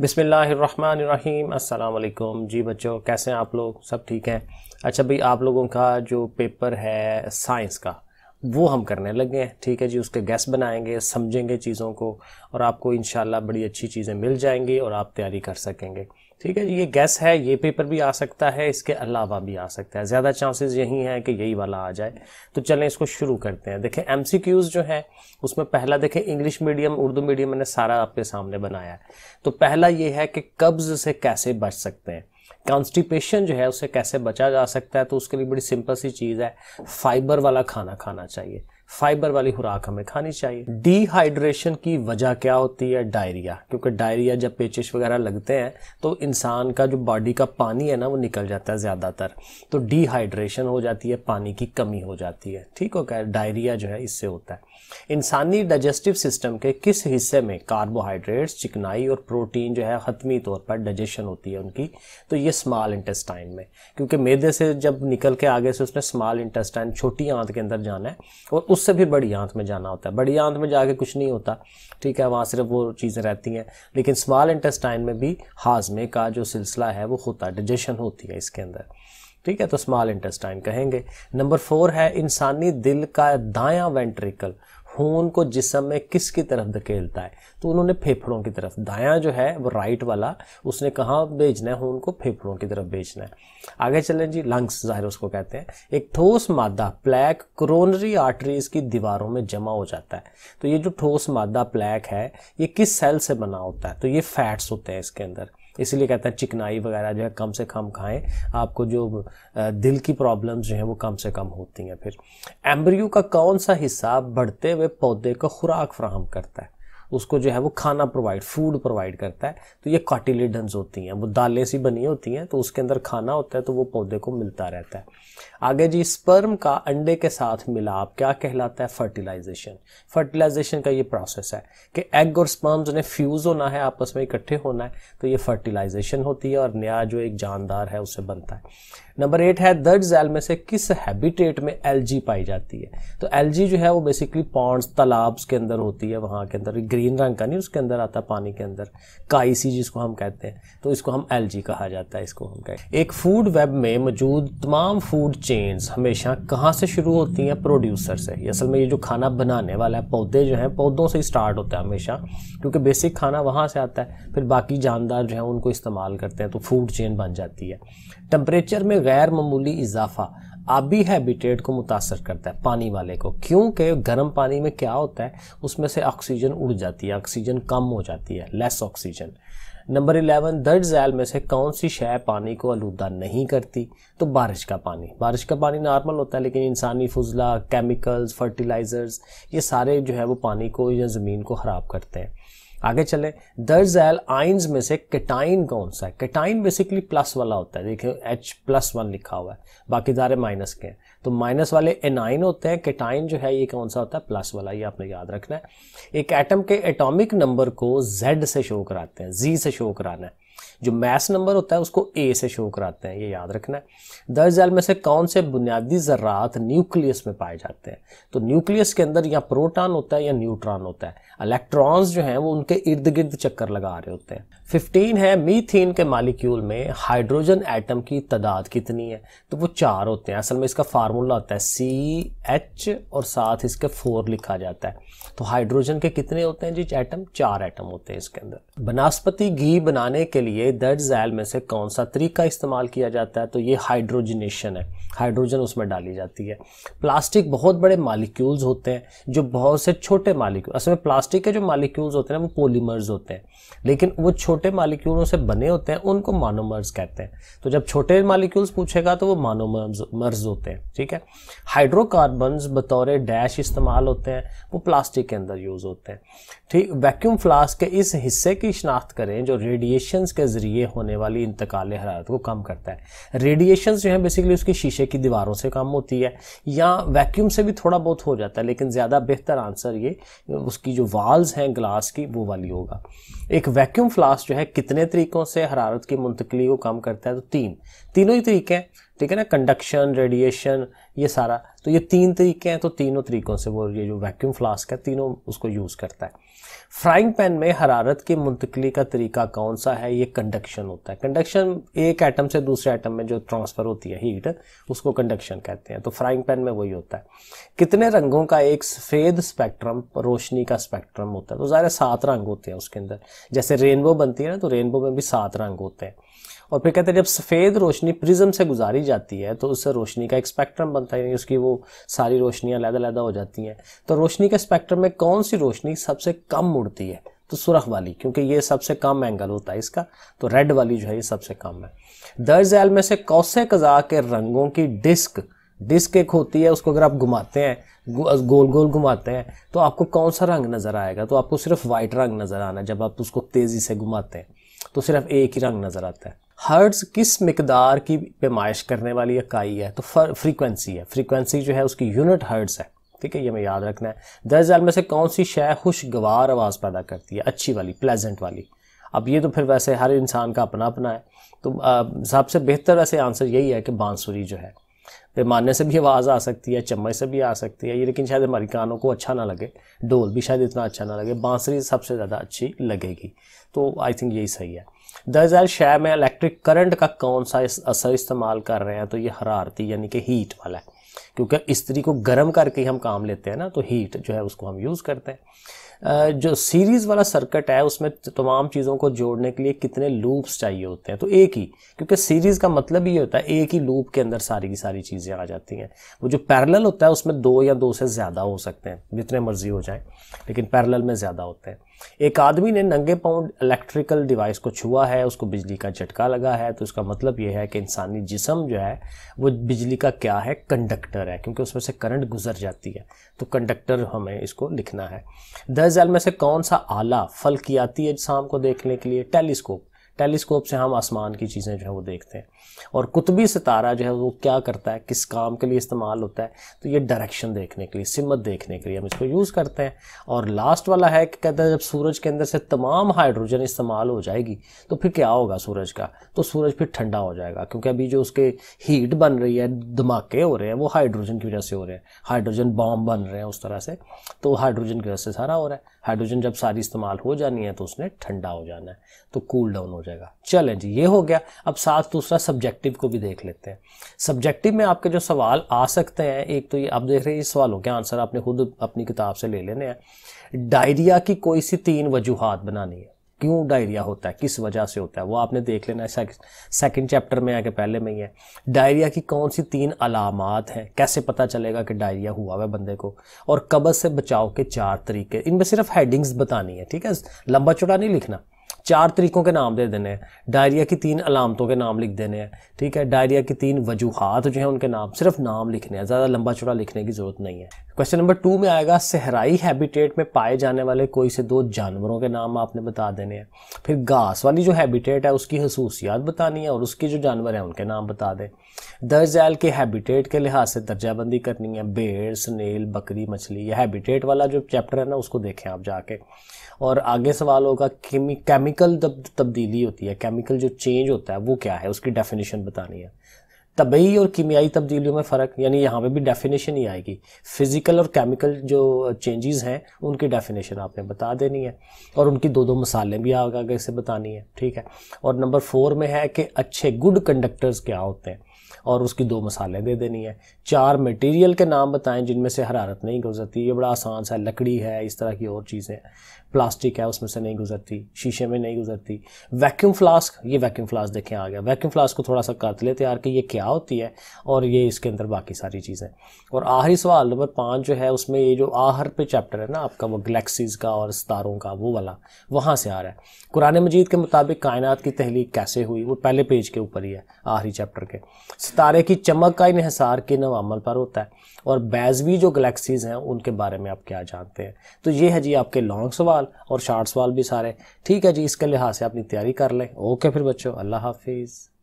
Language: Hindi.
बिसमीम् अल्लाम जी बच्चों कैसे हैं आप लोग सब ठीक हैं अच्छा भाई आप लोगों का जो पेपर है साइंस का वो हम करने लगे हैं ठीक है जी उसके गैस बनाएंगे समझेंगे चीज़ों को और आपको इन बड़ी अच्छी चीज़ें मिल जाएंगी और आप तैयारी कर सकेंगे ठीक है ये गैस है ये पेपर भी आ सकता है इसके अलावा भी आ सकता है ज़्यादा चांसेस यही हैं कि यही वाला आ जाए तो चलें इसको शुरू करते हैं देखें एम जो हैं उसमें पहला देखें इंग्लिश मीडियम उर्दू मीडियम मैंने सारा आपके सामने बनाया है तो पहला ये है कि कब्ज़ से कैसे बच सकते हैं कॉन्स्टिपेशन जो है उससे कैसे बचा जा सकता है तो उसके लिए बड़ी सिंपल सी चीज़ है फाइबर वाला खाना खाना चाहिए फाइबर वाली खुराक हमें खानी चाहिए डिहाइड्रेशन की वजह क्या होती है डायरिया क्योंकि डायरिया जब पेचिश वगैरह लगते हैं तो इंसान का जो बॉडी का पानी है ना वो निकल जाता है ज़्यादातर तो डिहाइड्रेशन हो जाती है पानी की कमी हो जाती है ठीक हो क्या डायरिया जो है इससे होता है इंसानी डाइजेस्टिव सिस्टम के किस हिस्से में कार्बोहाइड्रेट्स चिकनाई और प्रोटीन जो है हतमी तौर पर डाइजेशन होती है उनकी तो ये स्मॉल इंटेस्टाइन में क्योंकि मेदे से जब निकल के आगे से उसने स्मॉल इंटेस्टाइन छोटी आंत के अंदर जाना है और उससे भी बड़ी आंत में जाना होता है बड़ी आंत में जाके कुछ नहीं होता ठीक है वहाँ सिर्फ वो चीज़ें रहती हैं लेकिन स्मॉल इंटेस्टाइन में भी हाजमे का जो सिलसिला है वो होता है डिजेशन होती है इसके अंदर ठीक है तो स्मॉल इंटेस्टाइन कहेंगे नंबर फोर है इंसानी दिल का दायां वेंट्रिकल खून को जिसम में किसकी तरफ धकेलता है तो उन्होंने फेफड़ों की तरफ दायां जो है वो राइट वाला उसने कहाँ भेजना है खून को फेफड़ों की तरफ भेजना है आगे चलें जी लंग्स जाहिर उसको कहते हैं एक ठोस मादा प्लैक क्रोनरी आर्टरीज की दीवारों में जमा हो जाता है तो ये जो ठोस मादा प्लैक है ये किस सेल से बना होता है तो ये फैट्स होते हैं इसके अंदर इसलिए कहते हैं चिकनाई वगैरह जो है कम से कम खाएं आपको जो दिल की प्रॉब्लम्स जो हैं वो कम से कम होती हैं फिर एम्ब्रियो का कौन सा हिस्सा बढ़ते हुए पौधे को खुराक फ्राहम करता है उसको जो है वो खाना प्रोवाइड फूड प्रोवाइड करता है तो ये कॉटिलिडन होती हैं वो दालें सी बनी होती हैं तो उसके अंदर खाना होता है तो वो पौधे को मिलता रहता है आगे जी स्पर्म का अंडे के साथ मिलाप क्या कहलाता है फर्टिलाइजेशन फर्टिलाइजेशन का ये प्रोसेस है कि एग और स्पर्म ने फ्यूज़ होना है आपस में इकट्ठे होना है तो ये फर्टिलाइजेशन होती है और नया जो एक जानदार है उसे बनता है नंबर एट है दर्ज एल में से किस हैबिटेट में एलजी पाई जाती है तो एलजी जो है वो बेसिकली पॉन्ड्स तालाब्स के अंदर होती है वहां के अंदर ग्रीन ग्रीन रंग का नहीं उसके अंदर आता पानी के अंदर काइसी जिसको हम कहते हैं तो इसको हम एल कहा जाता है इसको हम कहते हैं एक फूड वेब में मौजूद तमाम फूड चेन्स हमेशा कहाँ से शुरू होती हैं प्रोड्यूसर से असल में ये जो खाना बनाने वाला है पौधे जो हैं पौधों से स्टार्ट होता है हमेशा क्योंकि बेसिक खाना वहाँ से आता है फिर बाकी जानदार जो हैं उनको इस्तेमाल करते हैं तो फूड चेन बन जाती है टेम्परेचर में गैर मामूली इजाफा आबी हैबिटेट को मुतासर करता है पानी वाले को क्योंकि गर्म पानी में क्या होता है उसमें से ऑक्सीजन उड़ जाती है ऑक्सीजन कम हो जाती है लेस ऑक्सीजन नंबर इलेवन दर्ज जैल में से कौन सी शय पानी को आलूदा नहीं करती तो बारिश का पानी बारिश का पानी नॉर्मल होता है लेकिन इंसानी फजला केमिकल्स फर्टिलाइज़र्स ये सारे जो है वो पानी को या ज़मीन को ख़राब करते हैं आगे चले दर्ज एल आइंस में से केटाइन कौन सा है केटाइन बेसिकली प्लस वाला होता है देखिए एच प्लस वन लिखा हुआ है बाकी सारे माइनस के हैं तो माइनस वाले एनाइन होते हैं केटाइन जो है ये कौन सा होता है प्लस वाला ये आपने याद रखना है एक एटम के एटॉमिक नंबर को जेड से शो कराते हैं जी से शो कराना है जो मैस नंबर होता है उसको ए से शो कराते हैं ये याद रखना है दस हज़ार में से कौन से बुनियादी ज़रात न्यूक्लियस में पाए जाते हैं तो न्यूक्लियस के अंदर या प्रोटॉन होता है या न्यूट्रॉन होता है इलेक्ट्रॉन्स जो हैं वो उनके इर्द गिर्द चक्कर लगा रहे होते हैं 15 है मीथेन के मालिक्यूल में हाइड्रोजन एटम की तादाद कितनी है तो वो चार होते हैं असल में इसका फार्मूला होता है सी एच और साथ इसके फोर लिखा जाता है तो हाइड्रोजन के कितने होते हैं जी एटम चार एटम होते हैं इसके अंदर बनस्पति घी बनाने के लिए दर्ज जैल में से कौन सा तरीका इस्तेमाल किया जाता है तो ये हाइड्रोजनेशन है हाइड्रोजन उसमें डाली जाती है प्लास्टिक बहुत बड़े मालिक्यूल्स होते हैं जो बहुत से छोटे मालिक्यूल असल में प्लास्टिक के जो मालिक्यूल्स होते हैं वो पोलीमर्स होते हैं लेकिन वो छोटे छोटे मालिक्यूलों से बने होते हैं उनको मानोमर्स कहते हैं तो जब छोटे मालिक्यूल्स पूछेगा तो वो मानोमर्स मर्ज होते हैं ठीक है हाइड्रोकार्बन बतौर डैश इस्तेमाल होते हैं वो प्लास्टिक के अंदर यूज़ होते हैं ठीक वैक्यूम फ्लास्क के इस हिस्से की शनाख्त करें जो रेडिएशन के ज़रिए होने वाली इंतकाल हरारत को कम करता है रेडिएशन जो है बेसिकली उसकी शीशे की दीवारों से कम होती है या वैक्यूम से भी थोड़ा बहुत हो जाता है लेकिन ज़्यादा बेहतर आंसर ये उसकी जो वाल्स हैं ग्लास की वो वाली होगा एक वैक्यूम फ्लास्क जो है कितने तरीकों से हरारत की मुंतकली को कम करता है तो तीन तीनों ही तरीके हैं ठीक है ना कंडक्शन रेडिएशन ये सारा तो ये तीन तरीके हैं तो तीनों तरीकों से वो ये जो वैक्यूम फ्लास्क है तीनों उसको यूज़ करता है फ्राइंग पैन में हरारत की मुंतकली का तरीका कौन सा है ये कंडक्शन होता है कंडक्शन एक एटम से दूसरे एटम में जो ट्रांसफ़र होती है हीट उसको कंडक्शन कहते हैं तो फ्राइंग पैन में वही होता है कितने रंगों का एक सफ़ेद स्पेक्ट्रम रोशनी का स्पेक्ट्रम होता है तो ज़ाहिर सात रंग होते हैं उसके अंदर जैसे रेनबो बनती है ना तो रेनबो में भी सात रंग होते हैं और फिर कहते हैं जब सफ़ेद रोशनी प्रिज्म से गुजारी जाती है तो उससे रोशनी का एक स्पेक्ट्रम बनता है यानी उसकी वो सारी रोशनियाँ लैदा लहदा हो जाती हैं तो रोशनी के स्पेक्ट्रम में कौन सी रोशनी सबसे कम मुड़ती है तो सुरख वाली क्योंकि ये सबसे कम एंगल होता है इसका तो रेड वाली जो है ये सबसे कम है दर्ज एल में से कौसे कजा के रंगों की डिस्क डिस्क एक होती है उसको अगर आप घुमाते हैं गोल गोल घुमाते हैं तो आपको कौन सा रंग नज़र आएगा तो आपको सिर्फ वाइट रंग नज़र आना जब आप उसको तेज़ी से घुमाते हैं तो सिर्फ एक ही रंग नज़र आता है हर्ट्स किस मकदार की पेमाइश करने वाली इकाई है तो फ्रीक्वेंसी है फ्रीक्वेंसी जो है उसकी यूनिट हर्ट्स है ठीक है ये हमें याद रखना है हज़ार में से कौन सी शय खुशगवार आवाज़ पैदा करती है अच्छी वाली प्लेजेंट वाली अब ये तो फिर वैसे हर इंसान का अपना अपना है तो सबसे बेहतर वैसे आंसर यही है कि बांसुरी जो है पैमाने से भी आवाज़ आ सकती है चम्मच से भी आ सकती है ये लेकिन शायद हमारे कानों को अच्छा ना लगे ढोल भी शायद इतना अच्छा ना लगे बांसुरी सबसे ज़्यादा अच्छी लगेगी तो आई थिंक यही सही है हज़ार शय में इलेक्ट्रिक करंट का कौन सा इस असर इस्तेमाल कर रहे हैं तो ये हरारती यानी कि हीट वाला है क्योंकि इस्त्री को गर्म करके हम काम लेते हैं ना तो हीट जो है उसको हम यूज़ करते हैं जो सीरीज़ वाला सर्किट है उसमें तमाम चीज़ों को जोड़ने के लिए कितने लूप्स चाहिए होते हैं तो एक ही क्योंकि सीरीज़ का मतलब ये होता है एक ही लूप के अंदर सारी की सारी चीज़ें आ जाती हैं वो जो पैरल होता है उसमें दो या दो से ज़्यादा हो सकते हैं जितने मर्जी हो जाए लेकिन पैरल में ज़्यादा होते हैं एक आदमी ने नंगे पाउंड इलेक्ट्रिकल डिवाइस को छुआ है उसको बिजली का झटका लगा है तो इसका मतलब यह है कि इंसानी जिसम जो है वो बिजली का क्या है कंडक्टर है क्योंकि उसमें से करंट गुजर जाती है तो कंडक्टर हमें इसको लिखना है दस जैल में से कौन सा आला फल की आती है शाम को देखने के लिए टेलीस्कोप टेलीस्कोप से हम आसमान की चीज़ें जो है वो देखते हैं और कुतबी सितारा जो है वो क्या करता है किस काम के लिए इस्तेमाल होता है तो ये डायरेक्शन देखने के लिए सिमत देखने के लिए हम इसको यूज़ करते हैं और लास्ट वाला है कि कहते हैं जब सूरज के अंदर से तमाम हाइड्रोजन इस्तेमाल हो जाएगी तो फिर क्या होगा सूरज का तो सूरज फिर ठंडा हो जाएगा क्योंकि अभी जो उसके हीट बन रही है धमाके हो रहे हैं वो हाइड्रोजन की वजह से हो रहे हैं हाइड्रोजन बॉम्ब बन रहे हैं उस तरह से तो हाइड्रोजन की वजह से सारा हो रहा है हाइड्रोजन जब सारी इस्तेमाल हो जानी है तो उसने ठंडा हो जाना है तो कूल डाउन हो जाएगा चलें जी ये हो गया अब साथ दूसरा सब्जेक्टिव को भी देख लेते हैं सब्जेक्टिव में आपके जो सवाल आ सकते हैं एक तो ये आप देख रहे हैं इस सवालों के आंसर आपने खुद अपनी किताब से ले लेने हैं डायरिया की कोई सी तीन वजूहत बनानी है क्यों डायरिया होता है किस वजह से होता है वो आपने देख लेना है सेकंड चैप्टर में आके पहले में ही है डायरिया की कौन सी तीन अलामत हैं कैसे पता चलेगा कि डायरिया हुआ है बंदे को और कब्ज़ से बचाव के चार तरीके इनमें सिर्फ हेडिंग्स बतानी है ठीक है लंबा चौड़ा नहीं लिखना चार तरीक़ों के नाम दे देने हैं डायरिया की तीन अलामतों के नाम लिख देने हैं ठीक है डायरिया की तीन वजूहत जो है उनके नाम सिर्फ नाम लिखने हैं ज़्यादा लंबा चौड़ा लिखने की ज़रूरत नहीं है क्वेश्चन नंबर टू में आएगा सहराई हैबिटेट में पाए जाने वाले कोई से दो जानवरों के नाम आपने बता देने हैं फिर घास वाली जो हैबिटेट है उसकी खसूसियात बतानी है और उसके जो जानवर हैं उनके नाम बता दें दर्ज के हैबिटेट के लिहाज से दर्जाबंदी करनी है बेड़ स्नेल बकरी मछली या हैबिटेट वाला जो चैप्टर है ना उसको देखें आप जाके और आगे सवाल होगा केमी केमिकल तब्दीली होती है केमिकल जो चेंज होता है वो क्या है उसकी डेफिनेशन बतानी है तबई और कीमियाई तब्दीलियों में फ़र्क यानी यहाँ पे भी डेफिनेशन ही आएगी फिज़िकल और केमिकल जो चेंजेस हैं उनकी डेफिनेशन आपने बता देनी है और उनकी दो दो मसाले भी आगे आगे से बतानी है ठीक है और नंबर फोर में है कि अच्छे गुड कंडक्टर्स क्या होते हैं और उसकी दो मसाले दे देनी है चार मटेरियल के नाम बताएं जिनमें से हरारत नहीं गुजरती ये बड़ा आसान सा लकड़ी है इस तरह की और चीज़ें प्लास्टिक है उसमें से नहीं गुजरती शीशे में नहीं गुजरती वैक्यूम फ्लास्क ये वैक्यूम फ्लास्क देखें आ गया वैक्यूम फ्लास्क को थोड़ा सा काट लेते यार कि ये क्या होती है और ये इसके अंदर बाकी सारी चीज़ें और आखिरी सवाल नंबर पाँच जो है उसमें ये जो आहर पे चैप्टर है ना आपका वो गलेक्सीज़ का और सितारों का वो वाला वहाँ से आ रहा है कुरान मजीद के मुताबिक कायनात की तहलीक कैसे हुई वो पहले पेज के ऊपर ही है आखिरी चैप्टर के सितारे की चमक का इहसार के नवामल पर होता है और बैजवी जो गलेक्सीज़ हैं उनके बारे में आप क्या जानते हैं तो ये है जी आपके लॉन्ग सवाल वाल और शार्ट्स वाल भी सारे ठीक है जी इसके लिहाज से अपनी तैयारी कर लें ओके फिर बच्चों अल्लाह हाफिज़